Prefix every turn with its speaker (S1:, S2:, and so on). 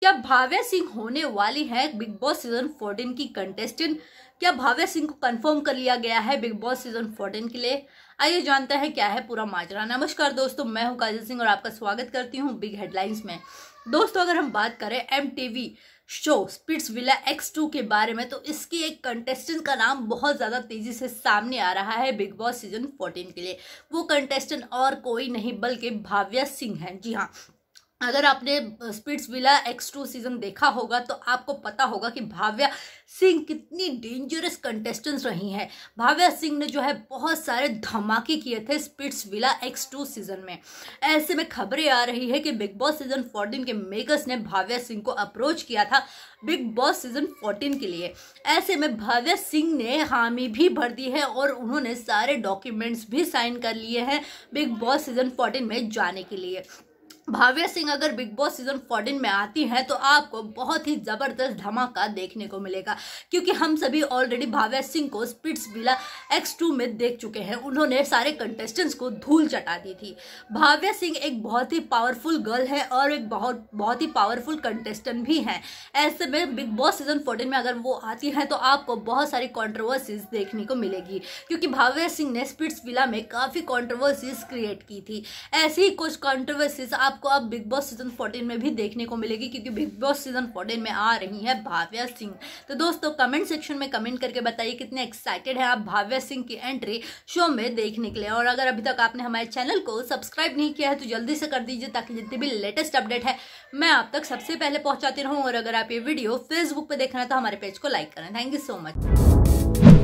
S1: क्या भाव्या सिंह होने वाली है बिग बॉस सीजन 14 की कंटेस्टेंट क्या भाव्या सिंह को कंफर्म कर लिया गया है बिग बॉस सीजन 14 के लिए आइए जानते हैं क्या है पूरा माजरा नमस्कार दोस्तों मैं हूं काजल सिंह और आपका स्वागत करती हूं बिग हेडलाइंस में दोस्तों अगर हम बात करें एम show Splitsvilla X two के बारे में तो इसकी एक कंटेस्टेंट का नाम बहुत ज़्यादा तेज़ी से सामने आ रहा है बिग बॉस सीजन 14 के लिए वो कंटेस्टेंट और कोई नहीं बल्कि भाव्या सिंह हैं जी हाँ अगर आपने Splitsvilla X two season देखा होगा तो आपको पता होगा कि भाव्या सिंह कितनी डेंजरस कंटेस्टेंट्स रही हैं भाव्या सिंह ने जो है बहुत सारे धमाके किए थे Splitsvilla X two season में ऐसे में खबरें आ रही है कि बिग बॉस सीजन फोर्टीन के मेकर्स ने भाव्या सिंह को अप्रोच किया था बिग बॉस सीजन फोर्टीन के लिए ऐसे में भाव्या सिंह ने हामी भी भर दी है और उन्होंने सारे डॉक्यूमेंट्स भी साइन कर लिए हैं बिग बॉस सीजन फोर्टीन में जाने के लिए भाव्या सिंह अगर बिग बॉस सीजन फोर्टीन में आती हैं तो आपको बहुत ही ज़बरदस्त धमाका देखने को मिलेगा क्योंकि हम सभी ऑलरेडी भाव्या सिंह को स्पिट्स विला एक्स टू में देख चुके हैं उन्होंने सारे कंटेस्टेंट्स को धूल चटा दी थी भाव्या सिंह एक बहुत ही पावरफुल गर्ल है और एक बहुत बहुत ही पावरफुल कंटेस्टेंट भी हैं ऐसे में बिग बॉस सीजन फोर्टीन में अगर वो आती हैं तो आपको बहुत सारी कॉन्ट्रोवर्सीज देखने को मिलेगी क्योंकि भाव्या सिंह ने स्पिट्स विला में काफ़ी कॉन्ट्रोवर्सीज क्रिएट की थी ऐसी ही कुछ कॉन्ट्रोवर्सीज आप आपको अब बिग बॉस सीजन फोर्टीन में भी देखने को मिलेगी क्योंकि बिग बॉस सीजन फोर्टीन में आ रही है भाव्या सिंह तो दोस्तों कमेंट सेक्शन में कमेंट करके बताइए कितने एक्साइटेड हैं आप भाव्या सिंह की एंट्री शो में देखने के लिए और अगर अभी तक आपने हमारे चैनल को सब्सक्राइब नहीं किया है तो जल्दी से कर दीजिए ताकि जितनी भी लेटेस्ट अपडेट है मैं आप तक सबसे पहले पहुंचाती रहूं और अगर आप ये वीडियो फेसबुक पर देख रहे हैं तो हमारे पेज को लाइक करें थैंक यू सो मच